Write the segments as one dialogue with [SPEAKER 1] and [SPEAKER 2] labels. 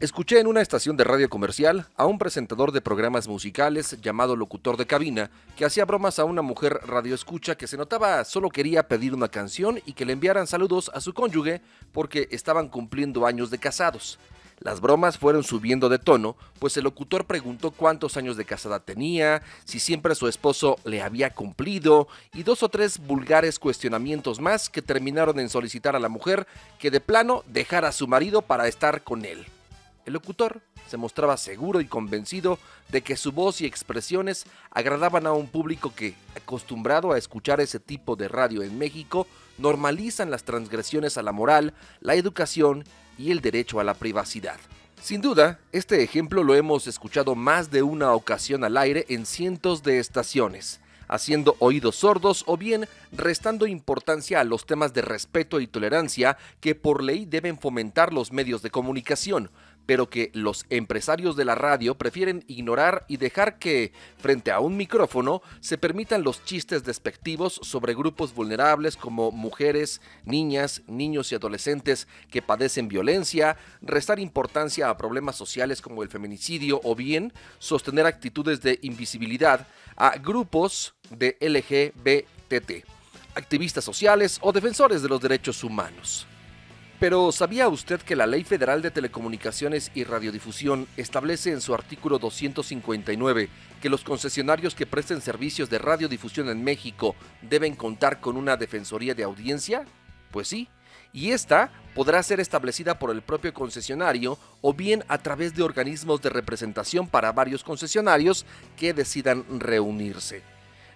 [SPEAKER 1] Escuché en una estación de radio comercial a un presentador de programas musicales llamado locutor de cabina que hacía bromas a una mujer radioescucha que se notaba solo quería pedir una canción y que le enviaran saludos a su cónyuge porque estaban cumpliendo años de casados. Las bromas fueron subiendo de tono, pues el locutor preguntó cuántos años de casada tenía, si siempre su esposo le había cumplido, y dos o tres vulgares cuestionamientos más que terminaron en solicitar a la mujer que de plano dejara a su marido para estar con él. El locutor se mostraba seguro y convencido de que su voz y expresiones agradaban a un público que, acostumbrado a escuchar ese tipo de radio en México, normalizan las transgresiones a la moral, la educación y el derecho a la privacidad. Sin duda, este ejemplo lo hemos escuchado más de una ocasión al aire en cientos de estaciones, haciendo oídos sordos o bien restando importancia a los temas de respeto y tolerancia que por ley deben fomentar los medios de comunicación, pero que los empresarios de la radio prefieren ignorar y dejar que, frente a un micrófono, se permitan los chistes despectivos sobre grupos vulnerables como mujeres, niñas, niños y adolescentes que padecen violencia, restar importancia a problemas sociales como el feminicidio o bien sostener actitudes de invisibilidad a grupos de LGBTT, activistas sociales o defensores de los derechos humanos. Pero ¿sabía usted que la Ley Federal de Telecomunicaciones y Radiodifusión establece en su artículo 259 que los concesionarios que presten servicios de radiodifusión en México deben contar con una defensoría de audiencia? Pues sí, y esta podrá ser establecida por el propio concesionario o bien a través de organismos de representación para varios concesionarios que decidan reunirse.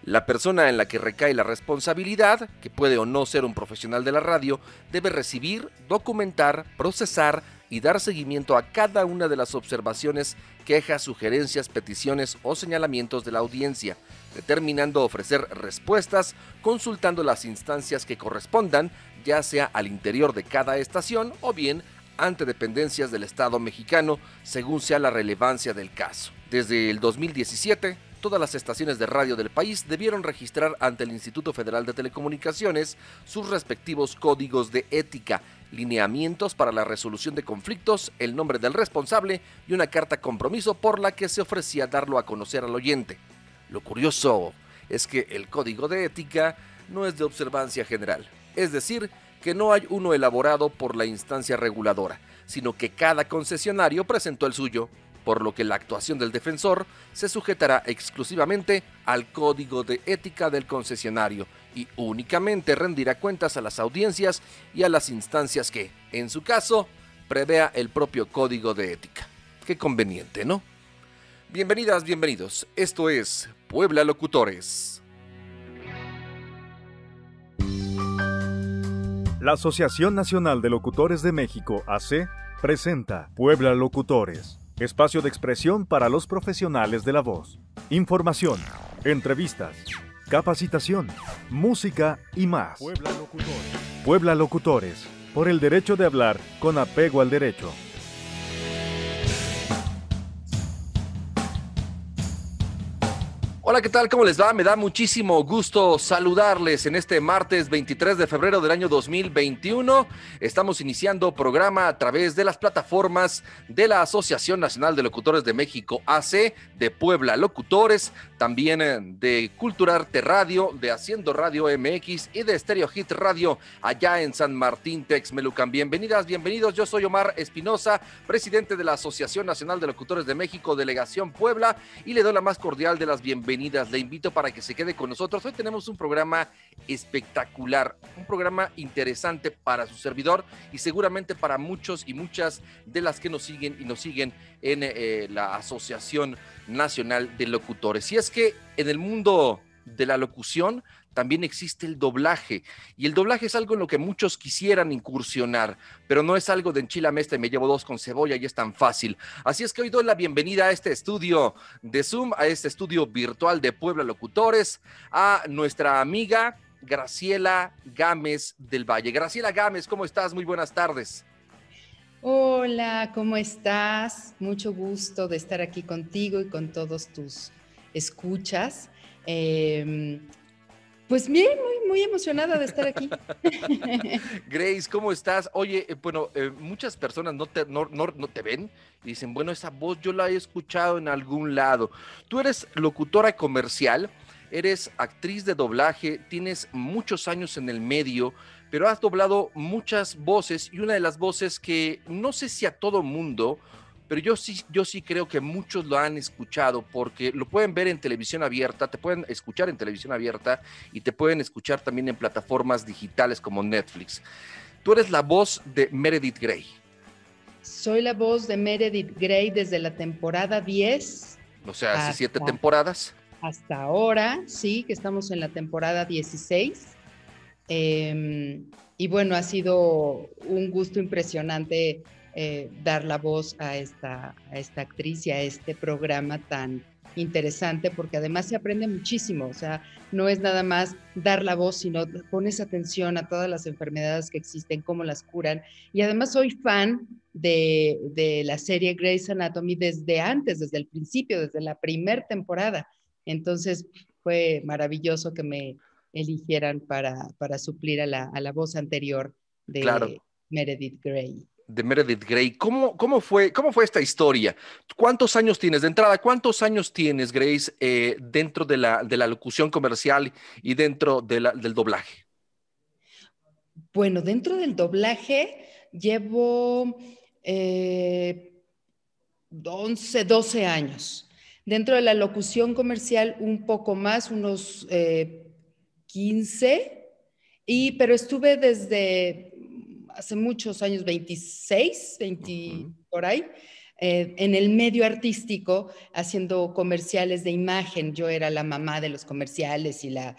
[SPEAKER 1] La persona en la que recae la responsabilidad, que puede o no ser un profesional de la radio, debe recibir, documentar, procesar y dar seguimiento a cada una de las observaciones, quejas, sugerencias, peticiones o señalamientos de la audiencia, determinando ofrecer respuestas consultando las instancias que correspondan, ya sea al interior de cada estación o bien ante dependencias del Estado mexicano, según sea la relevancia del caso. Desde el 2017, todas las estaciones de radio del país debieron registrar ante el Instituto Federal de Telecomunicaciones sus respectivos códigos de ética, lineamientos para la resolución de conflictos, el nombre del responsable y una carta compromiso por la que se ofrecía darlo a conocer al oyente. Lo curioso es que el código de ética no es de observancia general, es decir, que no hay uno elaborado por la instancia reguladora, sino que cada concesionario presentó el suyo por lo que la actuación del defensor se sujetará exclusivamente al código de ética del concesionario y únicamente rendirá cuentas a las audiencias y a las instancias que, en su caso, prevea el propio código de ética. Qué conveniente, ¿no? Bienvenidas, bienvenidos. Esto es Puebla Locutores. La Asociación Nacional de Locutores de México, AC, presenta Puebla Locutores Espacio de expresión para los profesionales de la voz. Información, entrevistas, capacitación, música y más.
[SPEAKER 2] Puebla Locutores.
[SPEAKER 1] Puebla Locutores, por el derecho de hablar con apego al derecho. Hola, ¿qué tal? ¿Cómo les va? Me da muchísimo gusto saludarles en este martes 23 de febrero del año 2021. Estamos iniciando programa a través de las plataformas de la Asociación Nacional de Locutores de México, AC, de Puebla Locutores, también eh, de Culturarte Radio, de Haciendo Radio MX y de Stereo Hit Radio allá en San Martín Texmelucan. Bienvenidas, bienvenidos. Yo soy Omar Espinosa, presidente de la Asociación Nacional de Locutores de México, Delegación Puebla, y le doy la más cordial de las bienvenidas bienvenidas. Le invito para que se quede con nosotros. Hoy tenemos un programa espectacular, un programa interesante para su servidor y seguramente para muchos y muchas de las que nos siguen y nos siguen en eh, la Asociación Nacional de Locutores. Y es que en el mundo de la locución también existe el doblaje. Y el doblaje es algo en lo que muchos quisieran incursionar, pero no es algo de enchilame y este, me llevo dos con cebolla y es tan fácil. Así es que hoy doy la bienvenida a este estudio de Zoom, a este estudio virtual de Puebla Locutores, a nuestra amiga Graciela Gámez del Valle. Graciela Gámez, ¿cómo estás? Muy buenas tardes.
[SPEAKER 2] Hola, ¿cómo estás? Mucho gusto de estar aquí contigo y con todos tus escuchas. Em, pues bien, muy, muy emocionada de estar aquí.
[SPEAKER 1] Grace, ¿cómo estás? Oye, eh, bueno, eh, muchas personas no te, no te ven y dicen, bueno, esa voz yo la he escuchado en algún lado. Tú eres locutora comercial, eres actriz de doblaje, tienes muchos años en el medio, pero has doblado muchas voces y una de las voces que no sé si a todo mundo pero yo sí, yo sí creo que muchos lo han escuchado porque lo pueden ver en televisión abierta, te pueden escuchar en televisión abierta y te pueden escuchar también en plataformas digitales como Netflix. Tú eres la voz de Meredith Grey.
[SPEAKER 2] Soy la voz de Meredith Grey desde la temporada 10.
[SPEAKER 1] O sea, hace siete temporadas.
[SPEAKER 2] Hasta ahora, sí, que estamos en la temporada 16. Em, y bueno, ha sido un gusto impresionante eh, dar la voz a esta, a esta actriz y a este programa tan interesante porque además se aprende muchísimo, o sea, no es nada más dar la voz, sino pones atención a todas las enfermedades que existen, cómo las curan. Y además soy fan de, la serie Grey's Anatomy desde antes, desde el principio, desde la primer temporada. Entonces fue maravilloso que me eligieran para, suplir a la, voz anterior de Meredith Grey
[SPEAKER 1] de Meredith Grey. ¿Cómo, cómo, fue, ¿Cómo fue esta historia? ¿Cuántos años tienes de entrada? ¿Cuántos años tienes, Grace, eh, dentro de la, locución comercial y dentro del doblaje?
[SPEAKER 2] Bueno, dentro del doblaje llevo 11, eh, 12 años. Dentro de la locución comercial un poco más, unos 15, eh, y, pero estuve desde hace muchos años, 26, 20 por ahí, eh, en el medio artístico haciendo comerciales de imagen. Yo era la mamá de los comerciales y la,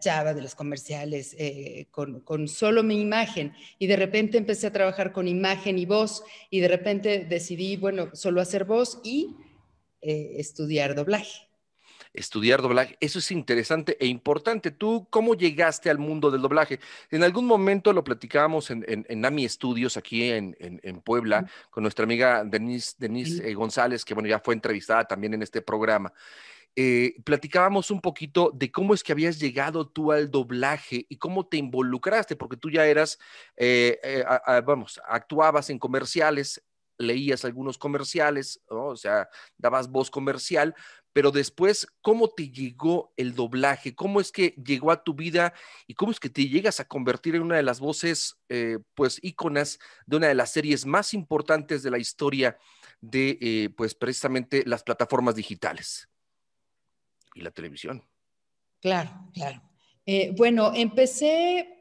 [SPEAKER 2] chava de los comerciales eh, con, solo mi imagen. Y de repente empecé a trabajar con imagen y voz y de repente decidí, bueno, solo hacer voz y eh, estudiar doblaje
[SPEAKER 1] estudiar doblaje. Eso es interesante e importante. ¿Tú cómo llegaste al mundo del doblaje? En algún momento lo platicábamos en, en, AMI Studios aquí en, Puebla con nuestra amiga Denise, eh, González, que bueno, ya fue entrevistada también en este programa. Eh, platicábamos un poquito de cómo es que habías llegado tú al doblaje y cómo te involucraste, porque tú ya eras, eh, vamos, actuabas en comerciales, leías algunos comerciales, o sea, dabas voz comercial, pero después, ¿cómo te llegó el doblaje? ¿Cómo es que llegó a tu vida y cómo es que te llegas a convertir en una de las voces, eh, pues, íconas de una de las series más importantes de la historia de, eh, pues, precisamente las plataformas digitales y la televisión?
[SPEAKER 2] Claro, claro. Eh, bueno, empecé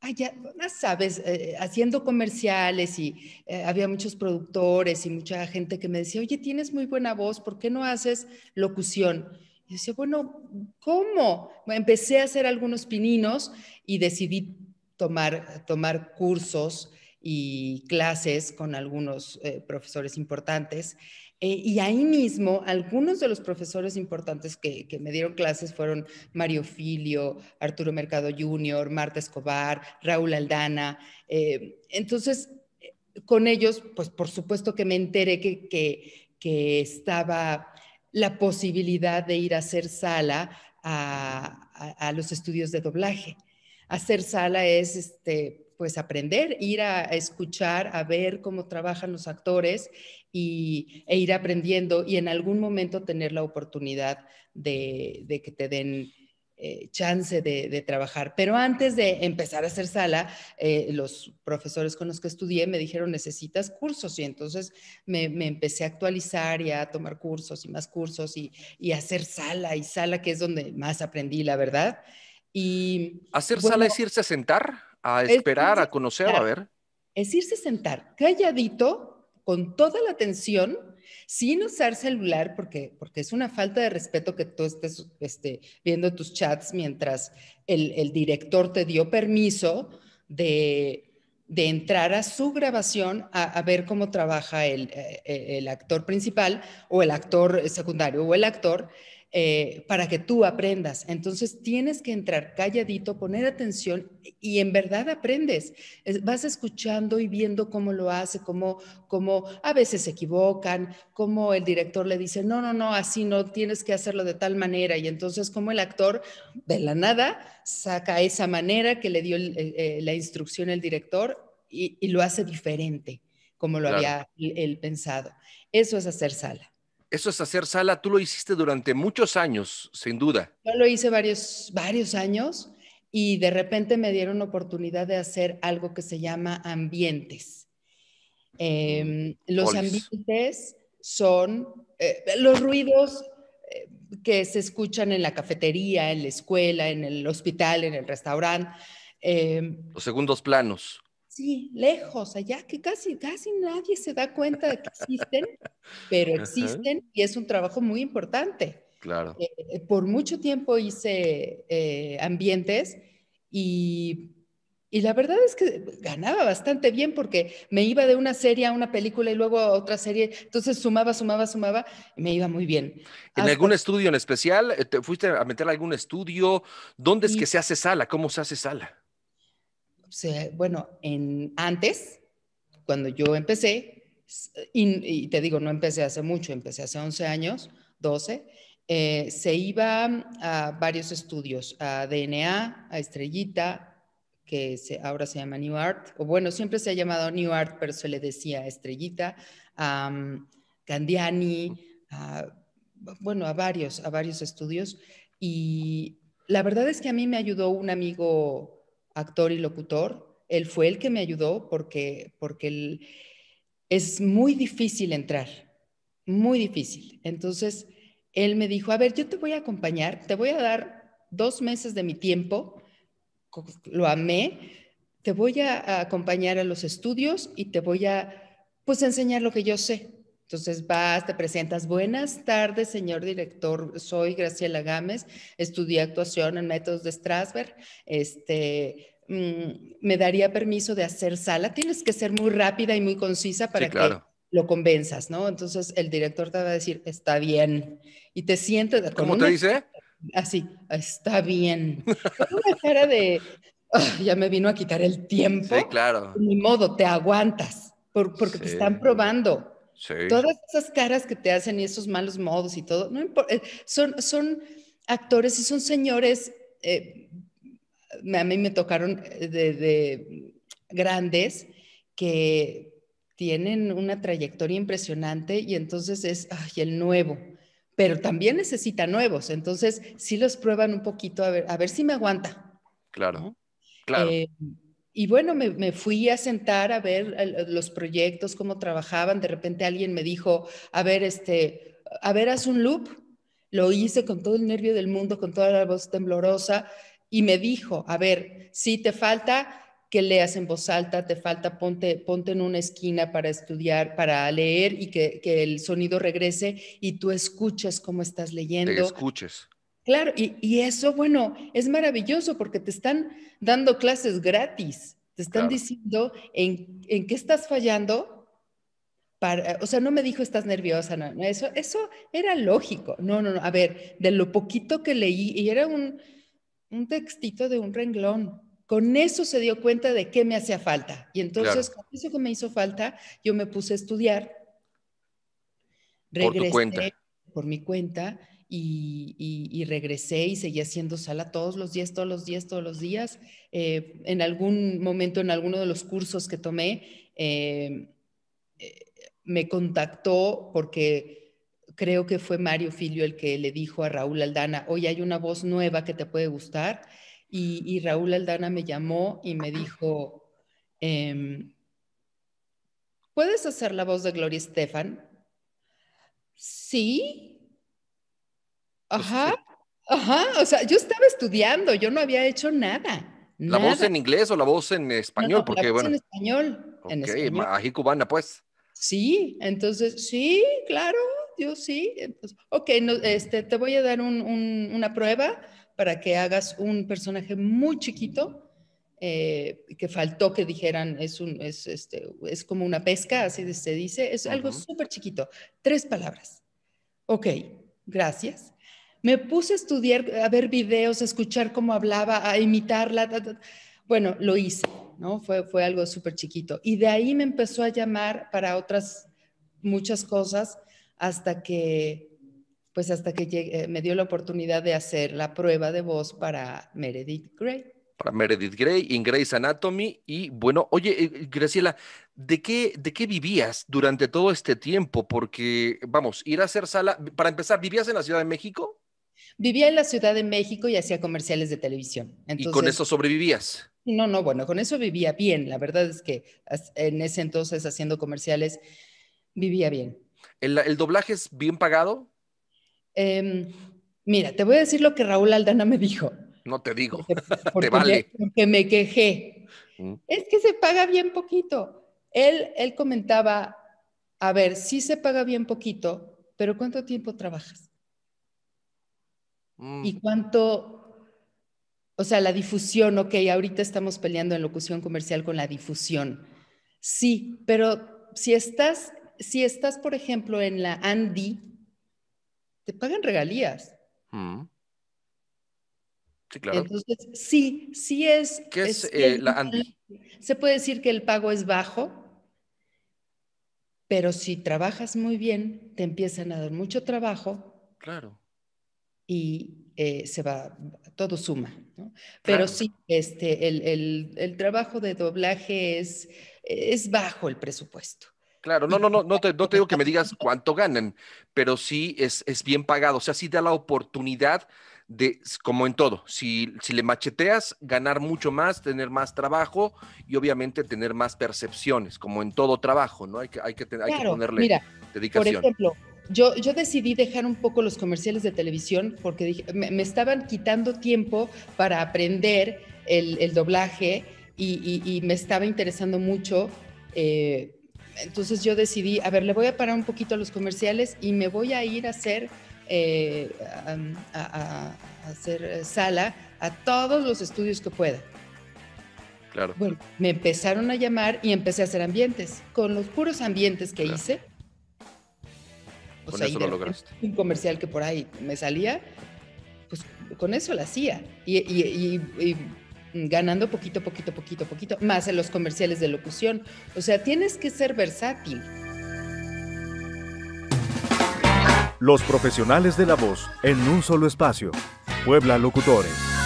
[SPEAKER 2] allá, ah, sabes, eh, haciendo comerciales y eh, había muchos productores y mucha gente que me decía, oye, tienes muy buena voz, ¿por qué no haces locución? Y yo decía, bueno, ¿cómo? Empecé a hacer algunos pininos y decidí tomar, tomar cursos y clases con algunos eh, profesores importantes eh, y ahí mismo, algunos de los profesores importantes que, me dieron clases fueron Mario Filio, Arturo Mercado Jr., Marta Escobar, Raúl Aldana. Eh, entonces, eh, con ellos, pues por supuesto que me enteré que, que, estaba la posibilidad de ir a hacer sala a, a los estudios de doblaje. Hacer sala es este, pues aprender, ir a, escuchar, a ver cómo trabajan los actores y, e ir aprendiendo y en algún momento tener la oportunidad de, que te den eh, chance de, trabajar. Pero antes de empezar a hacer sala, eh, los profesores con los que estudié me dijeron, necesitas cursos. Y entonces me, empecé a actualizar y a tomar cursos y más cursos y, hacer sala y sala, que es donde más aprendí, la verdad. Y,
[SPEAKER 1] ¿Hacer sala es irse a sentar? a esperar, a conocer, a ver.
[SPEAKER 2] Es irse a sentar calladito, con toda la atención, sin usar celular, porque, porque es una falta de respeto que tú estés este, viendo tus chats mientras el, director te dio permiso de, de entrar a su grabación a, a ver cómo trabaja el, eh, eh, el, actor principal o el actor secundario o el actor. Eh, para que tú aprendas. Entonces tienes que entrar calladito, poner atención y en verdad aprendes. Vas escuchando y viendo cómo lo hace, cómo, cómo a veces se equivocan, cómo el director le dice, no, no, no, así no, tienes que hacerlo de tal manera. Y entonces como el actor de la nada saca esa manera que le dio eh, eh, la instrucción el director y, lo hace diferente como lo había él pensado. Eso es hacer sala.
[SPEAKER 1] Eso es hacer sala, tú lo hiciste durante muchos años, sin duda.
[SPEAKER 2] Yo lo hice varios, varios años y de repente me dieron oportunidad de hacer algo que se llama ambientes. Em, mm, los ambientes son eh, los ruidos eh, que se escuchan en la cafetería, en la escuela, en el hospital, en el restaurante.
[SPEAKER 1] Em, los segundos planos.
[SPEAKER 2] Sí, lejos, allá, que casi, casi nadie se da cuenta de que existen,
[SPEAKER 1] pero existen
[SPEAKER 2] y es un trabajo muy importante. Claro. Eh, eh, por mucho tiempo hice eh, ambientes y, la verdad es que ganaba bastante bien porque me iba de una serie a una película y luego a otra serie, entonces sumaba, sumaba, sumaba y me iba muy bien.
[SPEAKER 1] ¿En algún estudio en especial? ¿Te fuiste a meter a algún estudio? ¿Dónde es que se hace sala? ¿Cómo se hace sala?
[SPEAKER 2] bueno, en, antes, cuando yo empecé, y, te digo, no empecé hace mucho, empecé hace 11 años, 12, eh, se iba a varios estudios, a DNA, a Estrellita, que ahora se llama New Art, o bueno, siempre se ha llamado New Art, pero se le decía Estrellita, a Gandiani, mm, bueno, a varios, a varios estudios. Y la verdad es que a mí me ayudó un amigo actor y locutor, él fue el que me ayudó porque, porque él, es muy difícil entrar, muy difícil. Entonces, él me dijo, a ver, yo te voy a acompañar, te voy a dar dos meses de mi tiempo, lo amé, te voy a acompañar a los estudios y te voy a, pues, enseñar lo que yo sé. Entonces vas, te presentas. Buenas tardes, señor director. Soy Graciela Gámez. Estudié actuación en métodos de Strasberg. Este, mm, me daría permiso de hacer sala. Tienes que ser muy rápida y muy concisa para que lo convenzas, ¿no? Entonces el director te va a decir, está bien. Y te sientes... ¿Cómo te dice? Así, está bien. Con una cara de, ya me vino a quitar el tiempo. Sí,
[SPEAKER 1] claro. Ni
[SPEAKER 2] modo, te aguantas, porque te están probando. Todas esas caras que te hacen y esos malos modos y todo, no eh, son, son actores y son señores, eh, a mí me tocaron eh, de, grandes que tienen una trayectoria impresionante y entonces es, el nuevo, pero también necesita nuevos, entonces si los prueban un poquito a ver, a ver si me aguanta.
[SPEAKER 1] Claro, claro
[SPEAKER 2] y bueno, me, fui a sentar a ver eh, los proyectos, cómo trabajaban. De repente alguien me dijo, a ver, este, a ver, haz un loop. Lo hice con todo el nervio del mundo, con toda la voz temblorosa, y me dijo, a ver, si te falta que leas en voz alta, te falta ponte, ponte en una esquina para estudiar, para leer y que, el sonido regrese y tú escuches cómo estás leyendo. Te
[SPEAKER 1] escuches.
[SPEAKER 2] Claro, y, eso, bueno, es maravilloso porque te están dando clases gratis, te están diciendo en, qué estás fallando. Para, o sea, no me dijo estás nerviosa, no, eso, eso era lógico. No, no, no, a ver, de lo poquito que leí, y era un, un textito de un renglón. Con eso se dio cuenta de qué me hacía falta. Y entonces, con eso que me hizo falta, yo me puse a estudiar. por, mi cuenta. por mi cuenta y, regresé y seguí haciendo sala todos los días, todos los días, todos los días. Eh, en algún momento, en alguno de los cursos que tomé, eh, eh, me contactó porque creo que fue Mario Filio el que le dijo a Raúl Aldana, hoy hay una voz nueva que te puede gustar. Y, Raúl Aldana me llamó y me dijo, em, ¿puedes hacer la voz de Gloria Estefan? Sí, pues, ajá, eh, ajá, o sea, yo estaba estudiando, yo no había hecho nada. ¿La voz en
[SPEAKER 1] inglés o la voz en español? porque, bueno. en
[SPEAKER 2] español.
[SPEAKER 1] Ok, cubana, pues.
[SPEAKER 2] Sí, entonces, sí, claro, yo sí. ok, este, te voy a dar una prueba para que hagas un personaje muy chiquito. Eh, que faltó que dijeran es un es este, como una pesca así se dice es algo súper chiquito tres palabras ok gracias me puse a estudiar, a ver videos, a escuchar cómo hablaba, a imitarla. Bueno, lo hice, ¿no? Fue, fue algo súper chiquito. Y de ahí me empezó a llamar para otras muchas cosas hasta que, pues hasta que eh, me dio la oportunidad de hacer la prueba de voz para Meredith gray
[SPEAKER 1] para Meredith gray in Grey's Anatomy. Y bueno, oye, eh, Graciela, ¿de qué, ¿de qué vivías durante todo este tiempo? Porque, vamos, ir a hacer sala, para empezar, ¿vivías en la Ciudad de México?
[SPEAKER 2] Vivía en la Ciudad de México y hacía comerciales de televisión. ¿Y con eso
[SPEAKER 1] sobrevivías?
[SPEAKER 2] No, no, bueno, con eso vivía bien. La verdad es que en ese entonces haciendo comerciales vivía bien.
[SPEAKER 1] ¿El, doblaje es bien pagado?
[SPEAKER 2] Em, mira, te voy a decir lo que Raúl Aldana me dijo.
[SPEAKER 1] No te digo, te vale.
[SPEAKER 2] Que me quejé. Mm. Es que se paga bien poquito. Él, él comentaba, a ver, sí se paga bien poquito, pero ¿cuánto tiempo trabajas? Mm. Y cuánto, o sea, la difusión, ok, ahorita estamos peleando en locución comercial con la difusión. Sí, pero si estás, si estás, por ejemplo, en la Andy, te pagan regalías.
[SPEAKER 1] Mm. Sí, claro.
[SPEAKER 2] Entonces, sí, sí es. ¿Qué es, eh, la Andy? Se puede decir que el pago es bajo, pero si trabajas muy bien, te empiezan a dar mucho trabajo. Claro y eh, se va, todo suma. ¿no? Pero sí, este, el, trabajo de doblaje es, es bajo el presupuesto.
[SPEAKER 1] Claro, no, no, no, no te, no digo que me digas cuánto ganan, pero sí es, bien pagado, o sea, sí da la oportunidad de, como en todo, si, si le macheteas, ganar mucho más, tener más trabajo y obviamente tener más percepciones, como en todo trabajo, ¿no? Hay que, hay que, que ponerle dedicación. Por
[SPEAKER 2] ejemplo, yo, decidí dejar un poco los comerciales de televisión porque me, estaban quitando tiempo para aprender el, doblaje y, me estaba interesando mucho. Eh, entonces yo decidí, a ver, le voy a parar un poquito a los comerciales y me voy a ir a hacer, eh, a, hacer sala a todos los estudios que pueda. Claro. Bueno, me empezaron a llamar y empecé a hacer ambientes. Con los puros ambientes que hice, un comercial que por ahí me salía, pues con eso la hacía. y, ganando poquito, poquito, poquito, poquito, más en los comerciales de locución. O sea, tienes que ser versátil.
[SPEAKER 1] Los profesionales de la voz en un solo espacio. Puebla Locutores.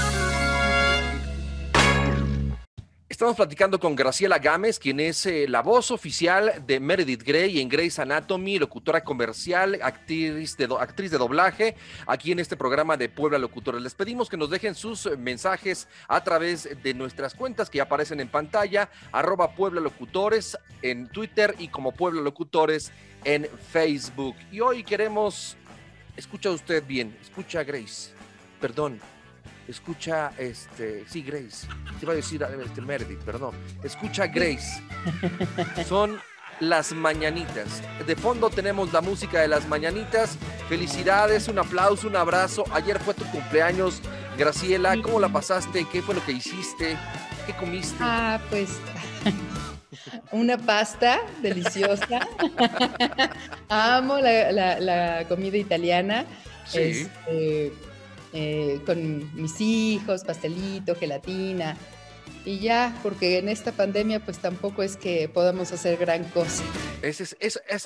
[SPEAKER 1] Estamos platicando con Graciela Gámez, quien es eh, la voz oficial de Meredith Grey en Grey's Anatomy, locutora comercial, actriz de, actriz de doblaje, aquí en este programa de Puebla Locutores. Les pedimos que nos dejen sus mensajes a través de nuestras cuentas que ya aparecen en pantalla, arroba Puebla Locutores en Twitter y como Puebla Locutores en Facebook. Y hoy queremos, escucha usted bien, escucha Grace, perdón, escucha este, sí, Grace, te iba a decir ah, este, Meredith, perdón, escucha Grace. Son las mañanitas. De fondo tenemos la música de las mañanitas. Felicidades, un aplauso, un abrazo. Ayer fue tu cumpleaños, Graciela. ¿Cómo la pasaste? ¿Qué fue lo que hiciste? ¿Qué comiste?
[SPEAKER 2] Ah, pues una pasta deliciosa. Amo la, comida italiana. Sí. Este, eh, con mis hijos, pastelito, gelatina. Y ya, porque en esta pandemia pues tampoco es que podamos hacer gran cosa.
[SPEAKER 1] es,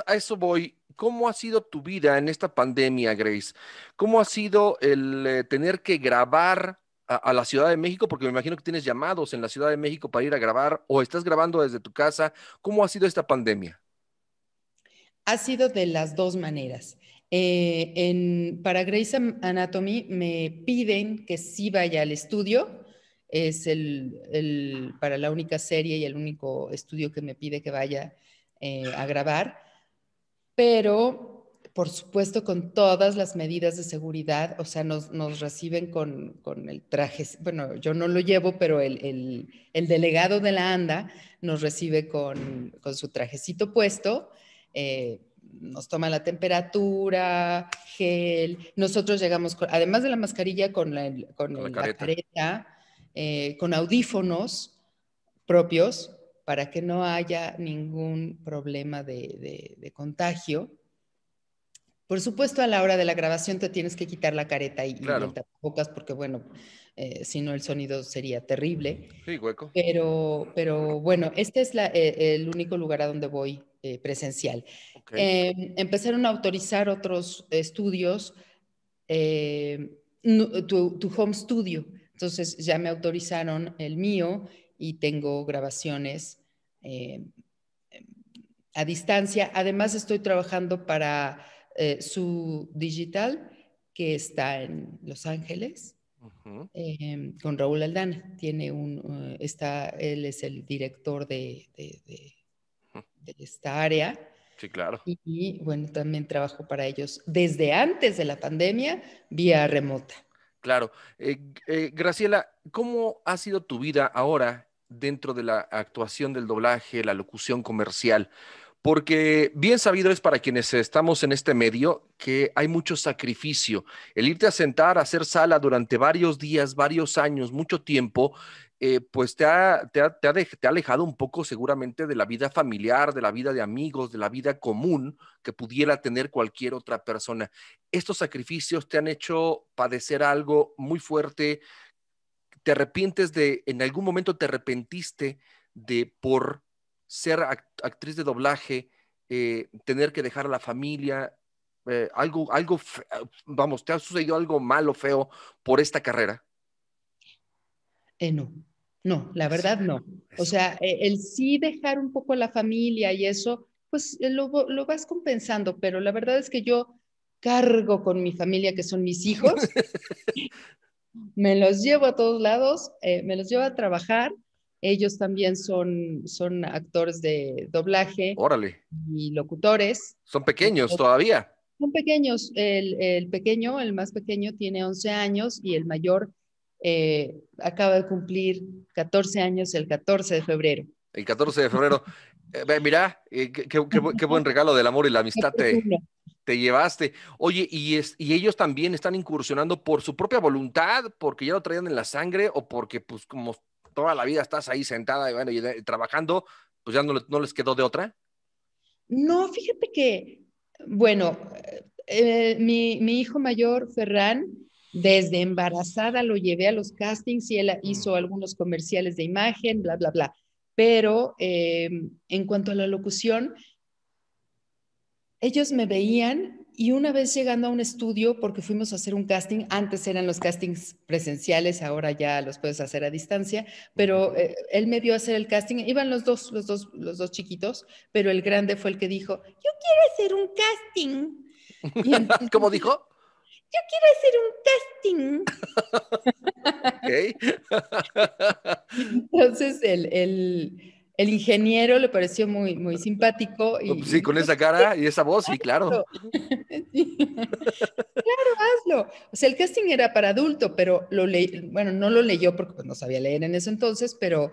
[SPEAKER 1] a eso voy. ¿Cómo ha sido tu vida en esta pandemia, Grace? ¿Cómo ha sido el eh, tener que grabar a, la Ciudad de México? Porque me imagino que tienes llamados en la Ciudad de México para ir a grabar o estás grabando desde tu casa. ¿Cómo ha sido esta pandemia?
[SPEAKER 2] Ha sido de las dos maneras. Eh, en, para Grey's Anatomy me piden que sí vaya al estudio, es el, el, para la única serie y el único estudio que me pide que vaya eh, a grabar, pero por supuesto con todas las medidas de seguridad, o sea, nos, nos reciben con, con, el traje, bueno, yo no lo llevo, pero el, el, el delegado de la ANDA nos recibe con, con su trajecito puesto. Eh, nos toma la temperatura, gel. Nosotros llegamos, con, además de la mascarilla, con la, careta, eh, con audífonos propios para que no haya ningún problema de, contagio. Por supuesto, a la hora de la grabación te tienes que quitar la careta y, claro. bocas porque, bueno, eh, si no el sonido sería terrible. Sí, hueco. Pero, pero bueno, este es eh, el único lugar a donde voy eh, presencial. Eh, empezaron a autorizar otros estudios, eh, tu, home studio. Entonces ya me autorizaron el mío y tengo grabaciones a distancia. Además estoy trabajando para su digital que está en Los Ángeles. Em, con Raúl Aldana. Tiene un, está, él es el director de, de esta área. Sí, claro. Y, bueno, también trabajo para ellos desde antes de la pandemia, vía remota.
[SPEAKER 1] Claro. Eh, eh, Graciela, ¿cómo ha sido tu vida ahora dentro de la actuación del doblaje, la locución comercial? Porque bien sabido es para quienes estamos en este medio que hay mucho sacrificio. El irte a sentar a hacer sala durante varios días, varios años, mucho tiempo, eh, pues te ha, te, alejado un poco seguramente de la vida familiar, de la vida de amigos, de la vida común que pudiera tener cualquier otra persona. Estos sacrificios te han hecho padecer algo muy fuerte. ¿Te arrepientes de, en algún momento te arrepentiste de por ser actriz de doblaje, eh, tener que dejar a la familia? Eh, algo, algo, vamos, ¿te ha sucedido algo malo, feo por esta carrera?
[SPEAKER 2] Eh, no, no, la verdad no. O sea, e, el sí dejar un poco a la familia y eso, pues eh, lo, vas compensando, pero la verdad es que yo cargo con mi familia, que son mis hijos, me los llevo a todos lados, eh, me los llevo a trabajar. Ellos también son, son actores de doblaje. Órale. Y locutores.
[SPEAKER 1] Son pequeños todavía.
[SPEAKER 2] Son pequeños. El, el pequeño, el más pequeño, tiene 11 años y el mayor eh, acaba de cumplir 14 años el 14 de febrero.
[SPEAKER 1] El 14 de febrero. Eh, mira, eh, qué, buen regalo del amor y la amistad te, llevaste. Oye, y, es, ellos también están incursionando por su propia voluntad, porque ya lo traían en la sangre o porque pues como toda la vida estás ahí sentada y, trabajando, pues ya no, les quedó de otra? No, fíjate
[SPEAKER 2] que, bueno, mi, mi, hijo mayor, Ferran, desde embarazada lo llevé a los castings y él mm. hizo algunos comerciales de imagen, bla, bla, bla. Pero em, en cuanto a la locución, ellos me veían y una vez llegando a un estudio, porque fuimos a hacer un casting, antes eran los castings presenciales, ahora ya los puedes hacer a distancia, pero eh, él me vio hacer el casting, iban los dos, los dos, los dos chiquitos, pero el grande fue el que dijo, yo quiero hacer un casting. Y ¿Cómo dijo? yo quiero hacer
[SPEAKER 1] un casting.
[SPEAKER 2] Entonces el, ingeniero le pareció muy, muy simpático. Pues
[SPEAKER 1] sí, con esa cara y esa voz, sí, claro.
[SPEAKER 2] Claro, hazlo. O sea, el casting era para adulto, pero lo leí, bueno, no lo leyó porque pues, no sabía leer en ese entonces, pero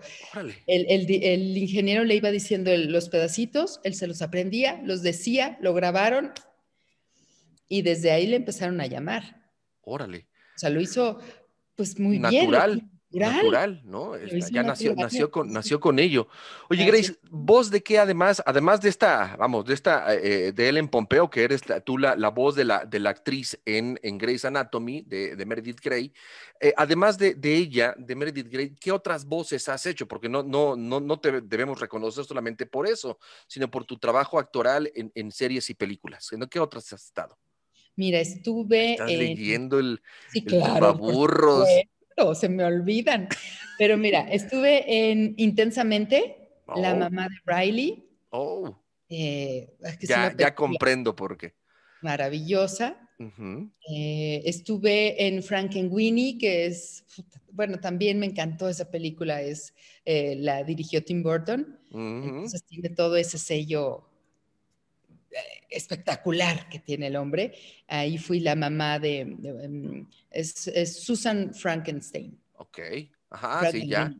[SPEAKER 2] el, el, el ingeniero le iba diciendo los pedacitos, él se los aprendía, los decía, lo grabaron y desde ahí le empezaron a llamar. Órale. O sea, lo hizo pues muy natural, bien. Natural. Natural,
[SPEAKER 1] ¿no? Este, ya nació, nació, con, nació con ello. Oye, Grace, ¿vos de qué además, además de esta, vamos, de esta, eh, de Ellen Pompeo, que eres tú la, voz de la, de la actriz en, en Grace Anatomy, de, Meredith Grey, eh, además de, de, ella, de Meredith Grey, ¿qué otras voces has hecho? Porque no, no, no, no te debemos reconocer solamente por eso, sino por tu trabajo actoral en, en series y películas. ¿En qué otras has estado?
[SPEAKER 2] Mira, estuve. leyendo el, sí, claro, se me olvidan. Pero mira, estuve en Intensamente,
[SPEAKER 1] la oh. mamá de Riley. Oh.
[SPEAKER 2] Eh,
[SPEAKER 1] ya, comprendo por qué.
[SPEAKER 2] Maravillosa. Eh, estuve en Frankenweenie, que es, bueno, también me encantó esa película, es, eh, la dirigió Tim Burton,
[SPEAKER 1] entonces
[SPEAKER 2] tiene todo ese sello espectacular que tiene el hombre. Ahí fui la mamá de, em, es, Susan Frankenstein.
[SPEAKER 1] Ok, ajá, sí, ya.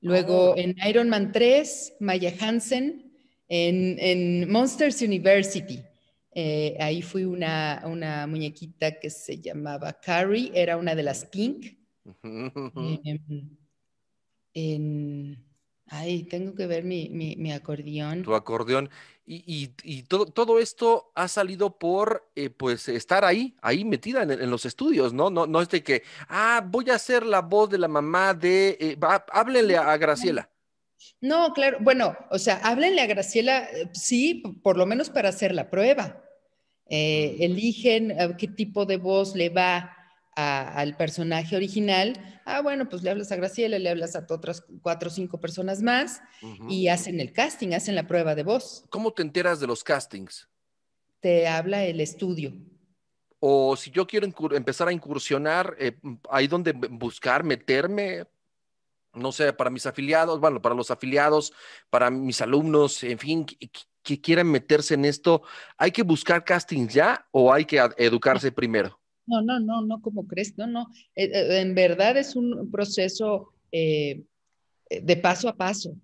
[SPEAKER 2] Luego oh. en Iron Man 3, Maya Hansen, en, Monsters University. Eh, ahí fui una, una, muñequita que se llamaba Carrie, era una de las Pink. Em, en, ay, tengo que ver mi, mi acordeón. Tu
[SPEAKER 1] acordeón. Y, todo, esto ha salido por, eh, pues, estar ahí, ahí metida en, los estudios, ¿no? ¿no? No es de que, ah, voy a ser la voz de la mamá de, eh, háblenle a Graciela.
[SPEAKER 2] No, claro, bueno, o sea, háblenle a Graciela, eh, sí, por lo menos para hacer la prueba. Eh, eligen qué tipo de voz le va al personaje original, ah, bueno, pues le hablas a Graciela, le hablas a otras cuatro o cinco personas más y hacen el casting, hacen la prueba de voz.
[SPEAKER 1] ¿Cómo te enteras de los castings?
[SPEAKER 2] Te habla el estudio.
[SPEAKER 1] O si yo quiero empezar a incursionar, eh, ahí ¿hay donde buscar, meterme? No sé, para mis afiliados, bueno, para los afiliados, para mis alumnos, en fin, que quieran meterse en esto, ¿hay que buscar castings ya o hay que educarse primero?
[SPEAKER 2] No, no, no, no, como crees, no, no. Eh, eh, en verdad es un proceso eh, de paso a paso.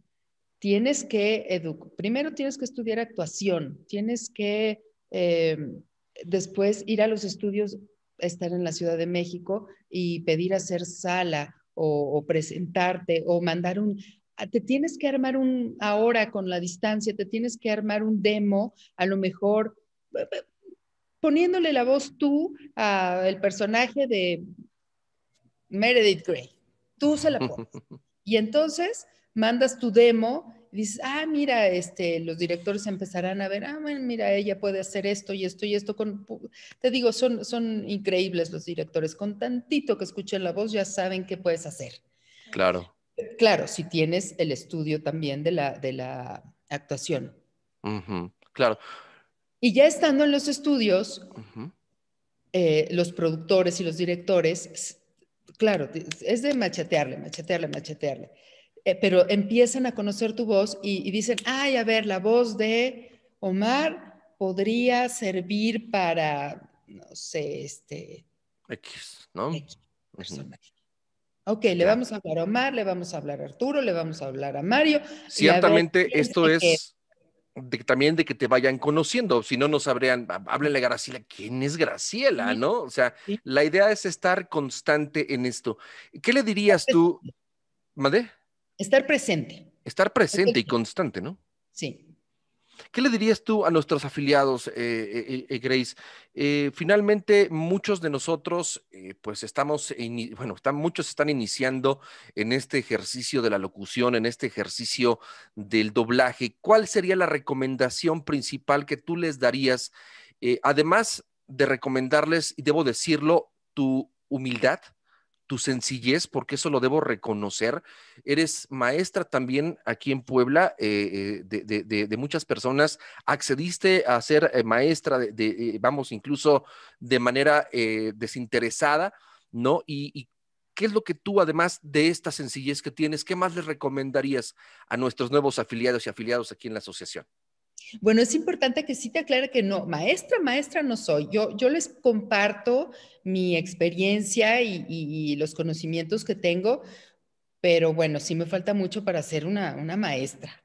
[SPEAKER 2] Tienes que, educar, primero tienes que estudiar actuación, tienes que después ir a los estudios, estar en la Ciudad de México y pedir hacer sala o, o presentarte o mandar un, ah, te tienes que armar un, ahora con la distancia, te tienes que armar un demo, a lo mejor poniéndole la voz tú al personaje de Meredith Grey. Tú se la pones. y entonces mandas tu demo y dices, ah, mira, este, los directores empezarán a ver, ah, bueno, mira, ella puede hacer esto y esto y esto. Con... Te digo, son, son increíbles los directores. Con tantito que escuchen la voz ya saben qué puedes hacer. Claro. Claro, si tienes el estudio también de la, de la actuación. Claro. Y ya estando en los estudios, eh, los productores y los directores, claro, es de machetearle, machetearle, machetearle, eh, pero empiezan a conocer tu voz y, dicen, ay, a ver, la voz de Omar podría servir para, no sé, este... X, ¿no? X Ok, le vamos a hablar a Omar, le vamos a hablar a Arturo, le vamos a hablar a Mario. Ciertamente esto es
[SPEAKER 1] también de que te vayan conociendo, si no, no sabrían, háblenle a Graciela, ¿quién es Graciela? ¿No? O sea, la idea es estar constante en esto. ¿Qué le dirías tú? Madre? Estar presente. Estar presente y constante, ¿no? Sí. ¿Qué le dirías tú a nuestros afiliados, eh, eh, eh, Grace? finalmente, muchos de nosotros, pues estamos, bueno, muchos están iniciando en este ejercicio de la locución, en este ejercicio del doblaje. ¿Cuál sería la recomendación principal que tú les darías? además de recomendarles, y debo decirlo, tu humildad, tu sencillez, porque eso lo debo reconocer. Eres maestra también aquí en Puebla eh, eh, de, muchas personas. Accediste a ser eh, maestra, de, vamos, incluso de manera desinteresada, ¿no? Y, y, qué es lo que tú, además de esta sencillez que tienes, qué más les recomendarías a nuestros nuevos afiliados y afiliados aquí en la asociación?
[SPEAKER 2] Bueno, es importante que sí te aclare que no, maestra, maestra no soy. Yo, yo les comparto mi experiencia y, los conocimientos que tengo, pero bueno, sí me falta mucho para ser una, maestra.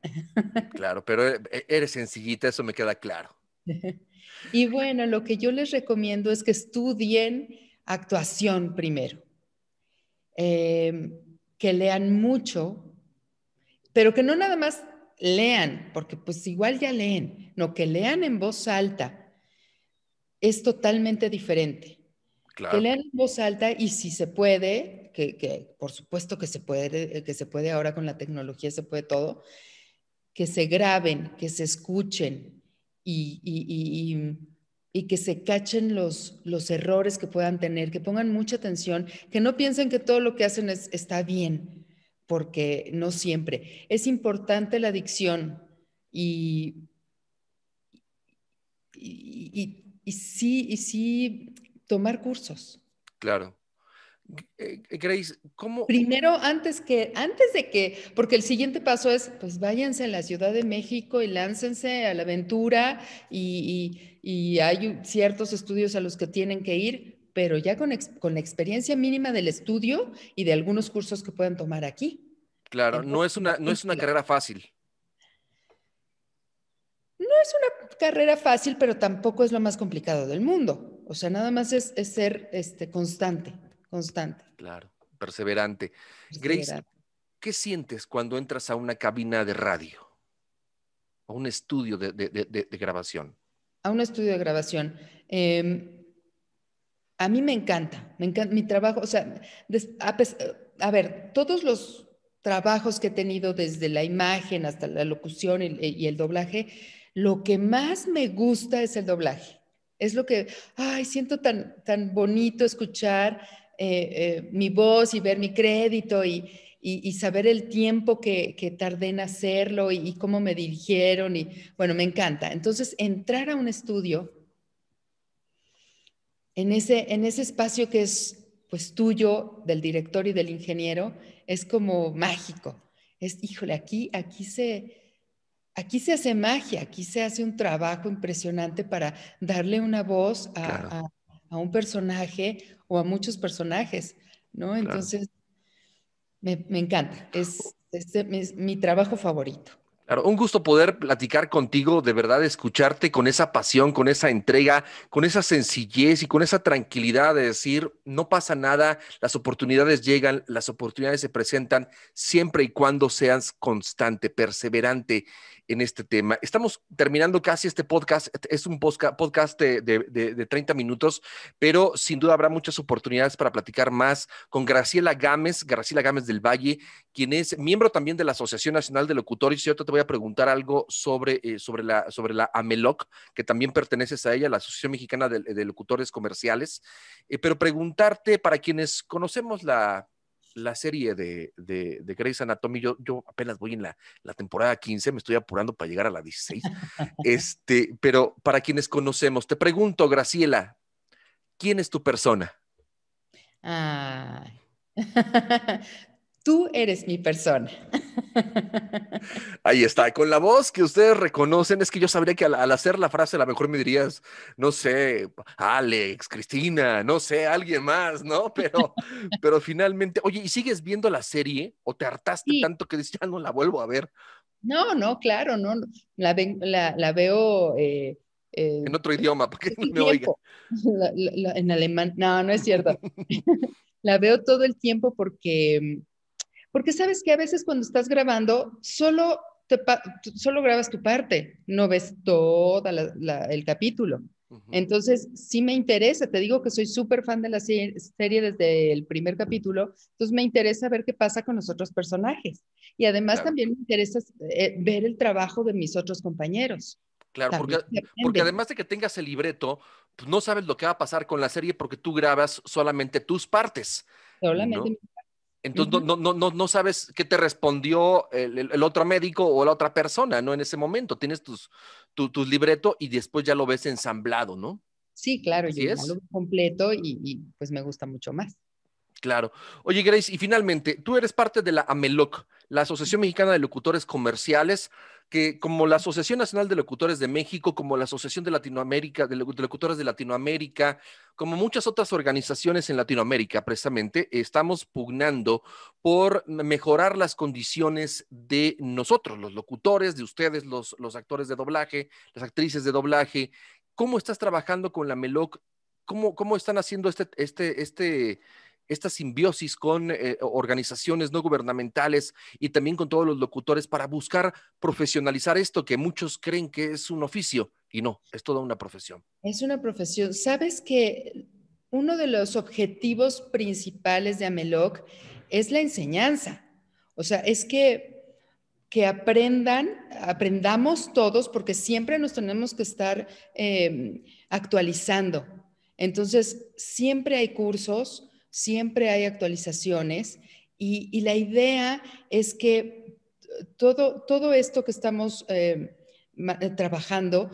[SPEAKER 1] Claro, pero e, e, eres sencillita, eso me queda claro.
[SPEAKER 2] Y bueno, lo que yo les recomiendo es que estudien actuación primero, eh, que lean mucho, pero que no nada más lean, porque pues igual ya leen, no que lean en voz alta es totalmente diferente. Que lean en voz alta y si se puede, que, por supuesto que se puede, que se puede ahora con la tecnología, se puede todo, que se graben, que se escuchen y, y, y, que se cachen los, errores que puedan tener, que pongan mucha atención, que no piensen que todo lo que hacen está bien, porque no siempre. Es importante la adicción y, sí, y sí tomar cursos.
[SPEAKER 1] Claro. Eh, eh, Grace, ¿cómo? Primero,
[SPEAKER 2] antes que, antes de que, porque el siguiente paso es, pues váyanse a la Ciudad de México y láncense a la aventura y hay ciertos estudios a los que tienen que ir, pero ya con, la experiencia mínima del estudio y de algunos cursos que puedan tomar aquí.
[SPEAKER 1] Claro, no es una, no es una carrera fácil.
[SPEAKER 2] No es una carrera fácil, pero tampoco es lo más complicado del mundo. O sea, nada más es, ser este, constante, constante.
[SPEAKER 1] Claro, perseverante. Grace, ¿qué sientes cuando entras a una cabina de radio? A un estudio de, grabación.
[SPEAKER 2] A un estudio de grabación. Em, a mí me encanta, me encanta mi trabajo, o sea, a, ver, todos los trabajos que he tenido desde la imagen hasta la locución y, el doblaje, lo que más me gusta es el doblaje. Es lo que, ay, siento tan, tan bonito escuchar eh, eh, mi voz y ver mi crédito y, saber el tiempo que, tardé en hacerlo y, cómo me dirigieron. Y bueno, me encanta. Entonces, entrar a un estudio en ese, en ese espacio que es pues tuyo, del director y del ingeniero, es como mágico. Es, híjole, aquí, aquí se, aquí se hace magia, aquí se hace un trabajo impresionante para darle una voz a, un personaje o a muchos personajes, ¿no? Entonces, me, encanta, es, mi trabajo favorito
[SPEAKER 1] un gusto poder platicar contigo, de verdad, escucharte con esa pasión, con esa entrega, con esa sencillez y con esa tranquilidad de decir, no pasa nada, las oportunidades llegan, las oportunidades se presentan, siempre y cuando seas constante, perseverante en este tema. Estamos terminando casi este podcast, es un podcast de, de, 30 minutos, pero sin duda habrá muchas oportunidades para platicar más con Graciela Gámez, Graciela Gámez del Valle, quien es miembro también de la Asociación Nacional de Locutores. Y yo te voy a preguntar algo sobre, eh, sobre, la, sobre la AMELOC, que también perteneces a ella, la Asociación Mexicana de, Locutores Comerciales. Eh, pero preguntarte, para quienes conocemos la la serie de, de, Grey's Anatomy, yo, yo apenas voy en la, temporada 15, me estoy apurando para llegar a la 16. este, pero para quienes conocemos, te pregunto, Graciela, ¿quién es tu persona?
[SPEAKER 2] Ah. Tú eres mi persona.
[SPEAKER 1] Ahí está, con la voz que ustedes reconocen, es que yo sabría que al, hacer la frase a lo mejor me dirías, no sé, Alex, Cristina, no sé, alguien más, ¿no? Pero, pero finalmente, oye, ¿y sigues viendo la serie o te hartaste tanto que dices, ya no la vuelvo a ver?
[SPEAKER 2] No, no, claro, no, la, veo... Eh, eh,
[SPEAKER 1] en otro idioma, porque no me oiga.
[SPEAKER 2] en alemán, no, no es cierto. la veo todo el tiempo porque porque sabes que a veces cuando estás grabando, solo, te solo grabas tu parte, no ves todo el capítulo. Entonces, sí me interesa, te digo que soy súper fan de la serie desde el primer capítulo, entonces me interesa ver qué pasa con los otros personajes. Y además también me interesa eh, ver el trabajo de mis otros compañeros.
[SPEAKER 1] Claro, porque, además de que tengas el libreto, pues no sabes lo que va a pasar con la serie porque tú grabas solamente tus partes. Solamente entonces no, no, sabes qué te respondió el, otro médico o la otra persona, ¿no? En ese momento tienes tus, tu, libreto y después ya lo ves ensamblado, ¿no?
[SPEAKER 2] Sí, claro, ¿Sí yo es. lo completo y, y, pues me gusta mucho más.
[SPEAKER 1] Claro. Oye, Grace, y finalmente, tú eres parte de la AMELOC, la Asociación Mexicana de Locutores Comerciales, que como la Asociación Nacional de Locutores de México, como la Asociación de Latinoamérica, de Locutores de Latinoamérica, como muchas otras organizaciones en Latinoamérica, precisamente, estamos pugnando por mejorar las condiciones de nosotros, los locutores, de ustedes, los, los actores de doblaje, las actrices de doblaje. ¿Cómo estás trabajando con la MELOC? ¿Cómo, cómo están haciendo este, este, este esta simbiosis con eh, organizaciones no gubernamentales y también con todos los locutores para buscar profesionalizar esto que muchos creen que es un oficio y no, es toda una profesión.
[SPEAKER 2] Es una profesión. Sabes que uno de los objetivos principales de Ameloc es la enseñanza. O sea, es que que aprendan, aprendamos todos, porque siempre nos tenemos que estar em, actualizando. Entonces, siempre hay cursos, siempre hay actualizaciones y, la idea es que eh, todo, todo esto que estamos eh, eh, trabajando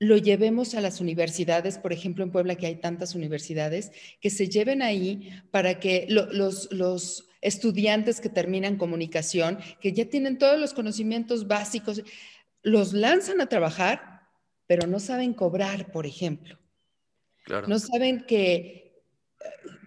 [SPEAKER 2] lo llevemos a las universidades, por ejemplo en Puebla que hay tantas universidades, que se lleven ahí para que los, estudiantes que terminan comunicación, que ya tienen todos los conocimientos básicos, los lanzan a trabajar, pero no saben cobrar, por ejemplo. No saben que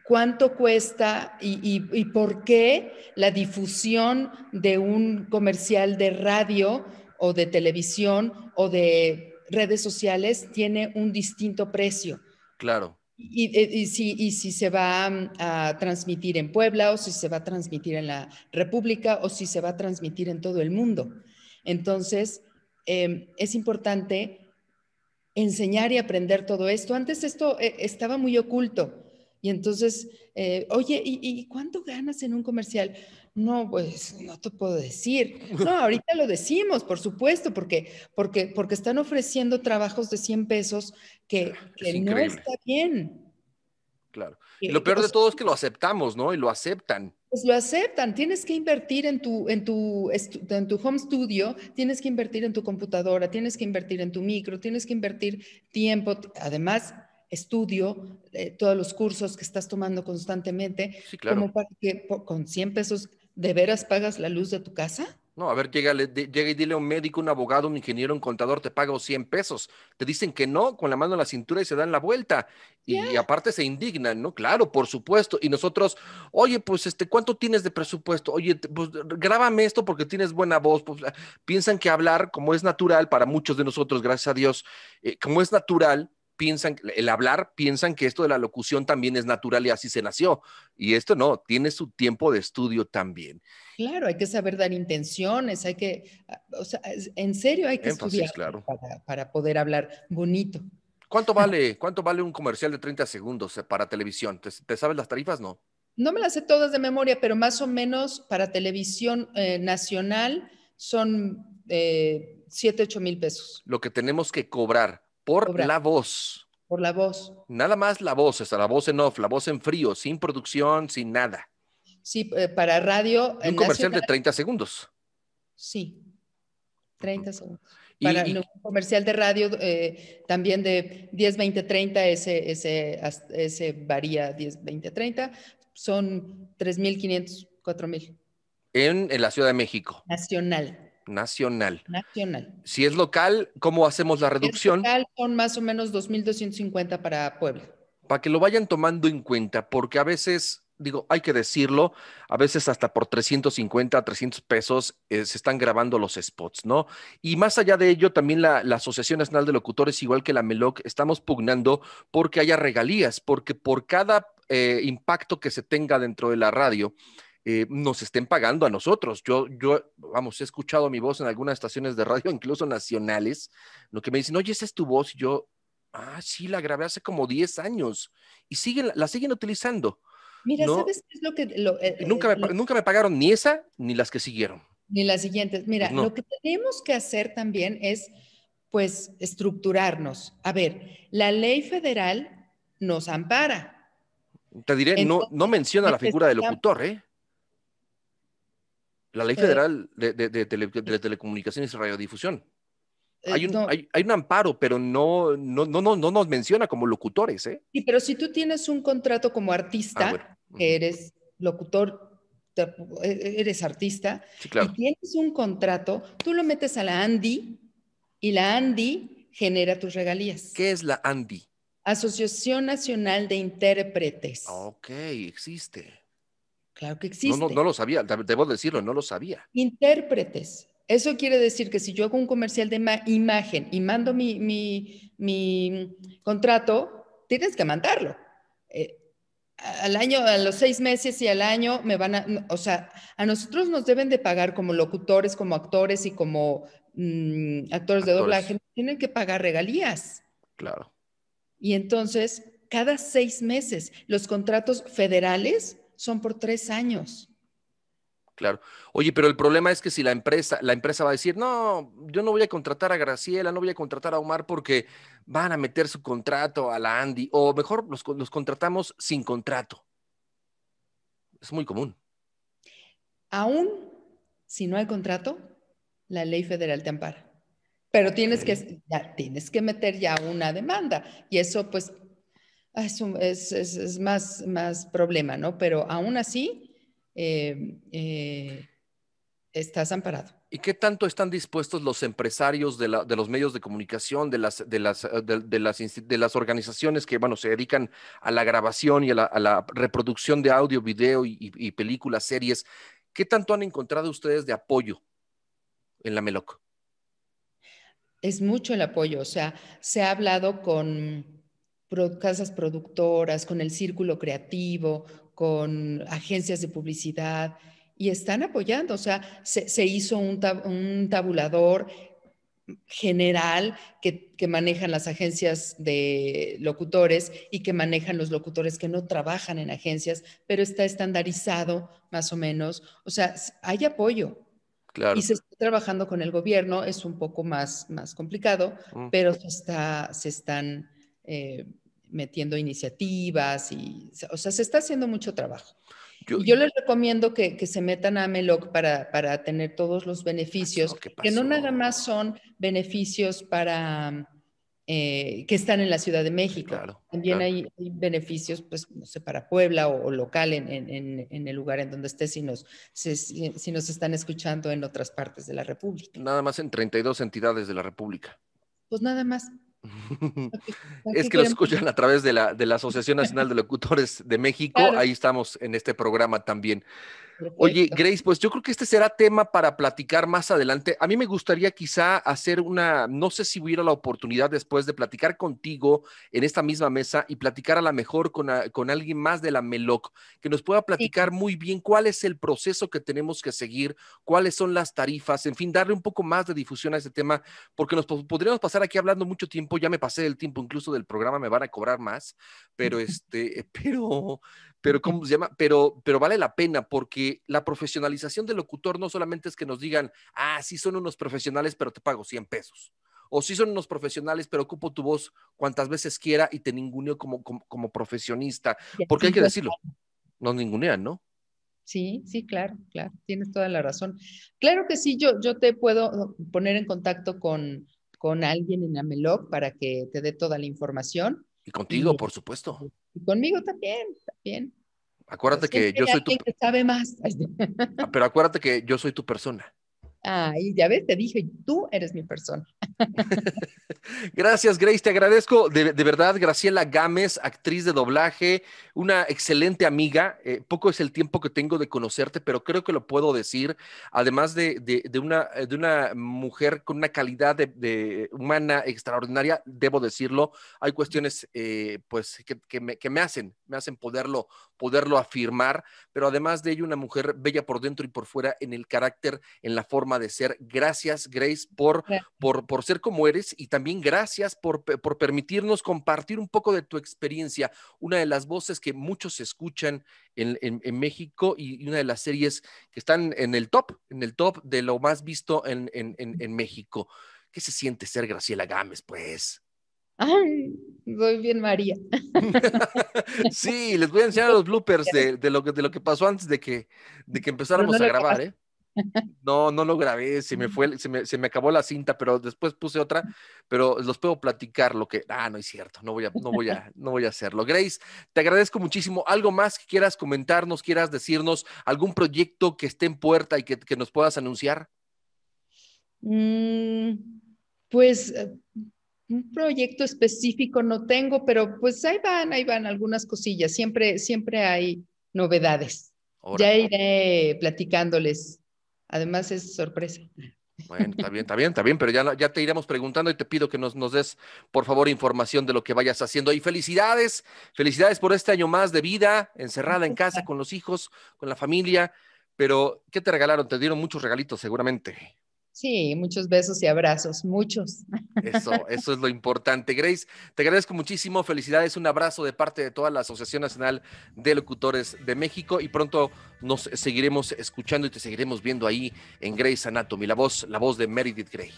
[SPEAKER 2] cuánto cuesta y, por qué la difusión de un comercial de radio o de televisión o de redes sociales tiene un distinto precio. Claro. Y, si, se va mm, a transmitir en Puebla o si se va a transmitir en la República o si se va a transmitir en todo el mundo. Entonces, em, es importante enseñar y aprender todo esto. Antes esto eh, estaba muy oculto y entonces, eh, oye, ¿y, cuánto ganas en un comercial? No, pues no te puedo decir. No, ahorita lo decimos, por supuesto, porque, porque, porque están ofreciendo trabajos de 100 pesos que, no está bien.
[SPEAKER 1] Claro. Y lo peor de todo es que lo aceptamos, ¿no? Y lo aceptan.
[SPEAKER 2] Pues lo aceptan. Tienes que invertir en tu, en tu, en tu home studio, tienes que invertir en tu computadora, tienes que invertir en tu micro, tienes que invertir tiempo. Además, estudio, eh, todos los cursos que estás tomando constantemente, claro. como para que con 100 pesos de veras pagas la luz de tu casa.
[SPEAKER 1] No, a ver, llega, llega y dile a un médico, un abogado, un ingeniero, un contador, te pago 100 pesos. Te dicen que no, con la mano en la cintura y se dan la vuelta. Y, aparte se indignan, ¿no? Claro, por supuesto. Y nosotros, oye, pues, este, ¿cuánto tienes de presupuesto? Oye, pues, grábame esto porque tienes buena voz. Pues, piensan que hablar, como es natural para muchos de nosotros, gracias a Dios, eh, como es natural, piensan, el hablar, piensan que esto de la locución también es natural y así se nació. Y esto no, tiene su tiempo de estudio también.
[SPEAKER 2] Claro, hay que saber dar intenciones, hay que, o sea, en serio hay que estudiar claro. para, poder hablar bonito.
[SPEAKER 1] ¿Cuánto vale, cuánto vale un comercial de 30 segundos eh, para televisión? ¿Te, sabes las tarifas? No.
[SPEAKER 2] No me las sé todas de memoria, pero más o menos para televisión eh, nacional son eh, 7, 8 mil pesos.
[SPEAKER 1] Lo que tenemos que cobrar por la voz. Por la voz. Nada más la voz, hasta la voz en off, la voz en frío, sin producción, sin nada.
[SPEAKER 2] Sí, eh, para radio. un comercial de
[SPEAKER 1] 30 segundos.
[SPEAKER 2] Sí, 30 segundos. Para y, un comercial de radio eh, también de 10, 20, 30, ese, varía 10, 20, 30, son 3.500, 4.000.
[SPEAKER 1] En, en la Ciudad de México.
[SPEAKER 2] Nacional.
[SPEAKER 1] Nacional.
[SPEAKER 2] Nacional.
[SPEAKER 1] Si es local, ¿cómo hacemos la reducción?
[SPEAKER 2] local son más o menos 2.250 para Puebla.
[SPEAKER 1] Para que lo vayan tomando en cuenta, porque a veces, digo, hay que decirlo, a veces hasta por 350, 300 pesos eh, se están grabando los spots, ¿no? Y más allá de ello, también la, Asociación Nacional de Locutores, igual que la MELOC, estamos pugnando porque haya regalías, porque por cada eh, impacto que se tenga dentro de la radio, eh, nos estén pagando a nosotros. Yo, yo, vamos, he escuchado mi voz en algunas estaciones de radio, incluso nacionales, lo que me dicen, oye, esa es tu voz. Y yo, ah, sí, la grabé hace como 10 años y siguen, la siguen utilizando. Mira, ¿sabes
[SPEAKER 2] qué es lo que... Eh, eh, nunca,
[SPEAKER 1] me, pagaron ni esa ni las que siguieron.
[SPEAKER 2] Ni las siguientes. Mira, pues lo que tenemos que hacer también es, pues, estructurarnos. A ver, la ley federal nos ampara.
[SPEAKER 1] Te diré, no, no menciona la figura del locutor, ¿eh? La ley federal de, telecomunicaciones y radiodifusión.
[SPEAKER 2] Eh, hay, un, hay,
[SPEAKER 1] un, amparo, pero no, no, no, no, nos menciona como locutores. ¿eh?
[SPEAKER 2] Sí, pero si tú tienes un contrato como artista, ah, que eres locutor, e, eres artista, y tienes un contrato, tú lo metes a la ANDI, y la ANDI genera tus regalías. ¿Qué es
[SPEAKER 1] la ANDI?
[SPEAKER 2] Asociación Nacional de Intérpretes.
[SPEAKER 1] Ok, existe. Claro que existe. No, lo sabía, debo decirlo, no lo sabía.
[SPEAKER 2] Intérpretes. Eso quiere decir que si yo hago un comercial de imagen y mando mi, contrato, tienes que mandarlo. Eh, al año, a los seis meses y al año me van a, o sea, a nosotros nos deben de pagar como locutores, como actores y como mm, actores de doblaje, tienen que pagar regalías. Claro. Y entonces, cada seis meses, los contratos federales son por tres años.
[SPEAKER 1] Claro. Oye, pero el problema es que si la empresa, la empresa va a decir, no, yo no voy a contratar a Graciela, no voy a contratar a Omar porque van a meter su contrato a la Andy, o mejor los, contratamos sin contrato. Es muy común.
[SPEAKER 2] Aún si no hay contrato, la ley federal te ampara. Pero tienes que, ya, tienes que meter ya una demanda. Y eso, pues, Ah, es, más, más problema, ¿no? Pero aún así, eh, eh, estás amparado.
[SPEAKER 1] ¿Y qué tanto están dispuestos los empresarios de, los medios de comunicación, de las, las, de, las, organizaciones que bueno, se dedican a la grabación y a la, reproducción de audio, video y, y, películas, series? ¿Qué tanto han encontrado ustedes de apoyo en la MELOC?
[SPEAKER 2] Es mucho el apoyo, o sea, se ha hablado con casas productoras, con el círculo creativo, con agencias de publicidad y están apoyando. O sea, se, hizo un, tabulador general que, manejan las agencias de locutores y que manejan los locutores que no trabajan en agencias, pero está estandarizado más o menos. O sea, hay apoyo. Claro. Y se está trabajando con el gobierno, es un poco más, más complicado, mm. pero se están eh, metiendo iniciativas y, o sea, se está haciendo mucho trabajo. Yo, les recomiendo que, se metan a Meloc para, tener todos los beneficios, que no nada más son beneficios para eh, que están en la Ciudad de México. También Hay, beneficios, pues, no sé, para Puebla o, local en, el lugar en donde estés, si si, si nos están escuchando en otras partes de la
[SPEAKER 1] República. Nada más en 32 entidades de la República.
[SPEAKER 2] Pues nada más
[SPEAKER 1] es que lo escuchan a través de la, de la Asociación Nacional de Locutores de México. Ahí estamos en este programa también. Oye, Grace, pues yo creo que este será tema para platicar más adelante. A mí me gustaría quizá hacer una, no sé si hubiera la oportunidad después de platicar contigo en esta misma mesa y platicar a la mejor con, alguien más de la MELOC, que nos pueda platicar muy bien cuál es el proceso que tenemos que seguir, cuáles son las tarifas, en fin, darle un poco más de difusión a este tema, porque nos podríamos pasar aquí hablando mucho tiempo, ya me pasé el tiempo incluso del programa, me van a cobrar más, pero este, pero, pero, ¿cómo se llama? Pero, pero vale la pena porque la profesionalización del locutor no solamente es que nos digan, ah, sí son unos profesionales, pero te pago 100 pesos. O sí son unos profesionales, pero ocupo tu voz cuantas veces quiera y te ninguneo como, como, profesionista. Porque hay que decirlo, nos ningunean, ¿no?
[SPEAKER 2] Sí, sí, claro, claro, tienes toda la razón. Claro que sí, yo, yo te puedo poner en contacto con, con alguien en Ameloc para que te dé toda la información.
[SPEAKER 1] Y contigo, por supuesto.
[SPEAKER 2] Y conmigo también, también.
[SPEAKER 1] Acuérdate que yo soy tu. Ah, pero acuérdate que yo soy tu persona.
[SPEAKER 2] Ay, y ya ves, te dije, tú eres mi persona.
[SPEAKER 1] Gracias, Grace, te agradezco. De, verdad, Graciela Gámez, actriz de doblaje, una excelente amiga. Eh, poco es el tiempo que tengo de conocerte, pero creo que lo puedo decir. Además de, una, de una mujer con una calidad de, humana extraordinaria, debo decirlo, hay cuestiones eh, pues, que, que me hacen, me hacen poderlo poderlo afirmar, pero además de ello una mujer bella por dentro y por fuera en el carácter, en la forma de ser. Gracias, Grace, por, por, por ser como eres y también gracias por, por permitirnos compartir un poco de tu experiencia, una de las voces que muchos escuchan en, México y, una de las series que están en el top, en el top de lo más visto en, en México. ¿Qué se siente ser Graciela Gámez, pues?
[SPEAKER 2] Ay, soy bien María.
[SPEAKER 1] sí, les voy a enseñar los bloopers de, lo, que, de lo que pasó antes de que, de que empezáramos a grabar, ¿eh? No, no lo grabé, se me fue, se me, acabó la cinta, pero después puse otra, pero los puedo platicar lo que, ah, no es cierto, no voy a, voy a, no voy a hacerlo. Grace, te agradezco muchísimo. ¿Algo más que quieras comentarnos, quieras decirnos, algún proyecto que esté en puerta y que, nos puedas anunciar?
[SPEAKER 2] Mm, pues eh, un proyecto específico no tengo, pero pues ahí van, ahí van algunas cosillas. Siempre, siempre hay novedades. Ya iré platicándoles. Además es sorpresa.
[SPEAKER 1] Bueno, está bien, está bien, está bien, pero ya, ya te iremos preguntando y te pido que nos, nos des, por favor, información de lo que vayas haciendo. Y felicidades, felicidades por este año más de vida, encerrada en casa, con los hijos, con la familia. Pero, ¿qué te regalaron? Te dieron muchos regalitos, seguramente.
[SPEAKER 2] Sí, muchos besos y abrazos, muchos. Eso,
[SPEAKER 1] eso es lo importante. Grace, te agradezco muchísimo, felicidades, un abrazo de parte de toda la Asociación Nacional de Locutores de México y pronto nos seguiremos escuchando y te seguiremos viendo ahí en Grace Anatomy, la voz, la voz de Meredith Gray.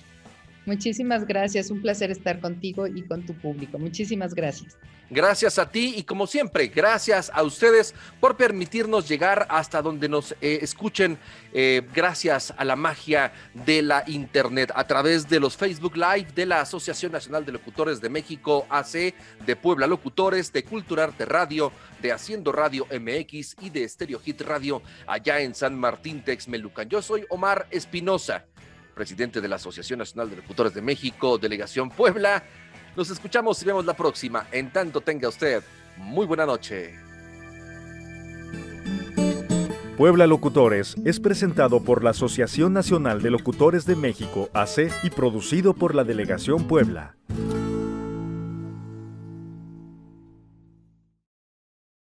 [SPEAKER 2] Muchísimas gracias, un placer estar contigo y con tu público. Muchísimas gracias.
[SPEAKER 1] Gracias a ti y como siempre, gracias a ustedes por permitirnos llegar hasta donde nos eh, escuchen eh, gracias a la magia de la Internet a través de los Facebook Live de la Asociación Nacional de Locutores de México, AC, de Puebla Locutores, de Cultura Arte Radio, de Haciendo Radio MX y de Stereo Hit Radio allá en San Martín Texmelucan. Yo soy Omar Espinosa presidente de la Asociación Nacional de Locutores de México, Delegación Puebla. Nos escuchamos y vemos la próxima. En tanto tenga usted muy buena noche. Puebla Locutores es presentado por la Asociación Nacional de Locutores de México, AC, y producido por la Delegación Puebla.